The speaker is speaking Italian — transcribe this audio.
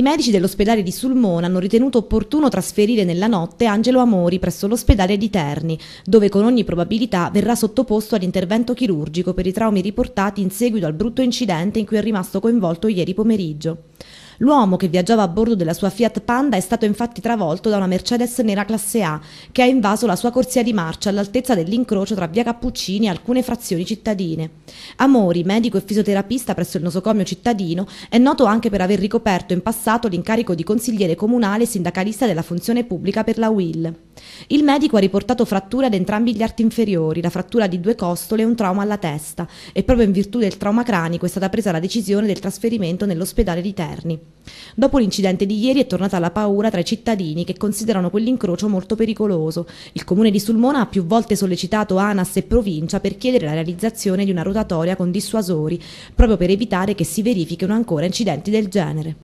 I medici dell'ospedale di Sulmona hanno ritenuto opportuno trasferire nella notte Angelo Amori presso l'ospedale di Terni, dove con ogni probabilità verrà sottoposto ad intervento chirurgico per i traumi riportati in seguito al brutto incidente in cui è rimasto coinvolto ieri pomeriggio. L'uomo che viaggiava a bordo della sua Fiat Panda è stato infatti travolto da una Mercedes nera classe A che ha invaso la sua corsia di marcia all'altezza dell'incrocio tra via Cappuccini e alcune frazioni cittadine. Amori, medico e fisioterapista presso il nosocomio cittadino, è noto anche per aver ricoperto in passato l'incarico di consigliere comunale e sindacalista della funzione pubblica per la UIL. Il medico ha riportato fratture ad entrambi gli arti inferiori, la frattura di due costole e un trauma alla testa e proprio in virtù del trauma cranico è stata presa la decisione del trasferimento nell'ospedale di Terni. Dopo l'incidente di ieri è tornata la paura tra i cittadini che considerano quell'incrocio molto pericoloso. Il comune di Sulmona ha più volte sollecitato ANAS e provincia per chiedere la realizzazione di una rotatoria con dissuasori, proprio per evitare che si verifichino ancora incidenti del genere.